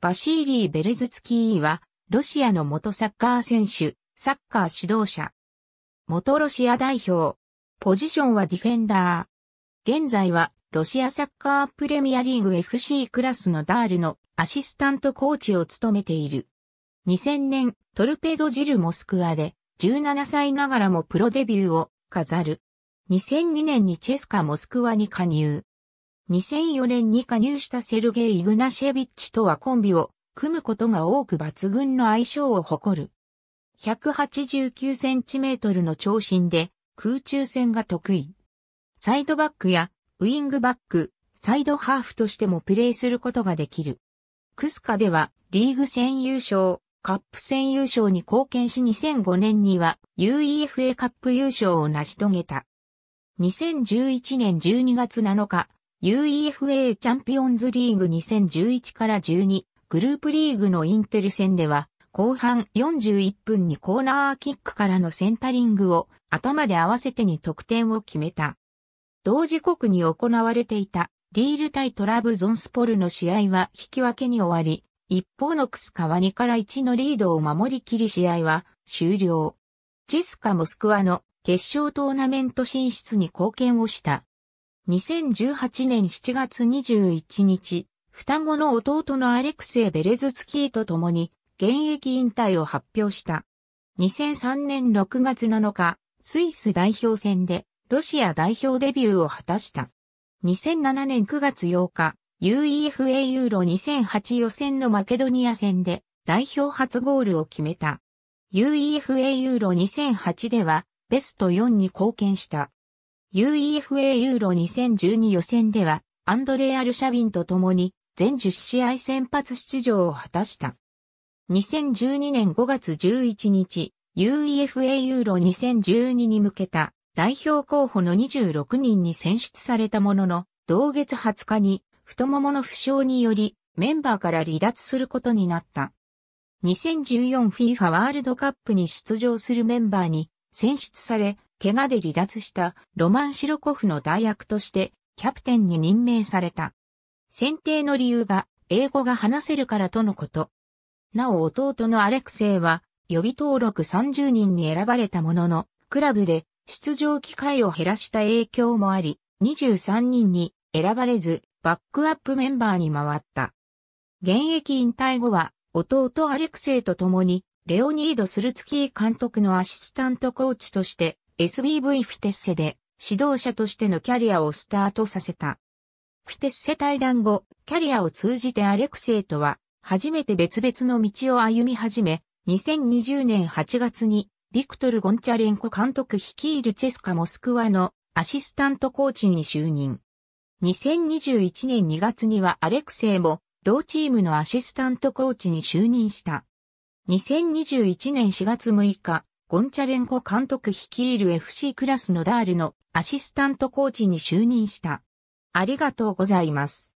バシーリー・ベレズツキーは、ロシアの元サッカー選手、サッカー指導者。元ロシア代表。ポジションはディフェンダー。現在は、ロシアサッカープレミアリーグ FC クラスのダールのアシスタントコーチを務めている。2000年、トルペドジルモスクワで、17歳ながらもプロデビューを飾る。2002年にチェスカモスクワに加入。2004年に加入したセルゲイ・イグナシェビッチとはコンビを組むことが多く抜群の相性を誇る。189センチメートルの長身で空中戦が得意。サイドバックやウィングバック、サイドハーフとしてもプレーすることができる。クスカではリーグ戦優勝、カップ戦優勝に貢献し2005年には UEFA カップ優勝を成し遂げた。2011年12月7日、UEFA チャンピオンズリーグ2011から12グループリーグのインテル戦では後半41分にコーナーキックからのセンタリングを頭で合わせてに得点を決めた。同時刻に行われていたリール対トラブゾンスポルの試合は引き分けに終わり、一方のクスカは2から1のリードを守りきり試合は終了。ジスカモスクワの決勝トーナメント進出に貢献をした。2018年7月21日、双子の弟のアレクセイ・ベレズツキーと共に現役引退を発表した。2003年6月7日、スイス代表戦でロシア代表デビューを果たした。2007年9月8日、UEFA ユーロ2008予選のマケドニア戦で代表初ゴールを決めた。UEFA ユーロ2008ではベスト4に貢献した。UEFA ユーロ2012予選では、アンドレア・ルシャビンと共に全10試合先発出場を果たした。2012年5月11日、UEFA ユーロ2012に向けた代表候補の26人に選出されたものの、同月20日に太ももの負傷によりメンバーから離脱することになった。2014FIFA ワールドカップに出場するメンバーに選出され、怪我で離脱したロマン・シロコフの代役としてキャプテンに任命された。選定の理由が英語が話せるからとのこと。なお弟のアレクセイは予備登録30人に選ばれたものの、クラブで出場機会を減らした影響もあり、23人に選ばれず、バックアップメンバーに回った。現役引退後は、弟アレクセイと共に、レオニード・スルツキー監督のアシスタントコーチとして SBV フィテッセで指導者としてのキャリアをスタートさせた。フィテッセ対談後、キャリアを通じてアレクセイとは、初めて別々の道を歩み始め、2020年8月に、ビクトル・ゴンチャレンコ監督率いるチェスカ・モスクワのアシスタントコーチに就任。2021年2月にはアレクセイも同チームのアシスタントコーチに就任した。2021年4月6日、ゴンチャレンコ監督率いる FC クラスのダールのアシスタントコーチに就任した。ありがとうございます。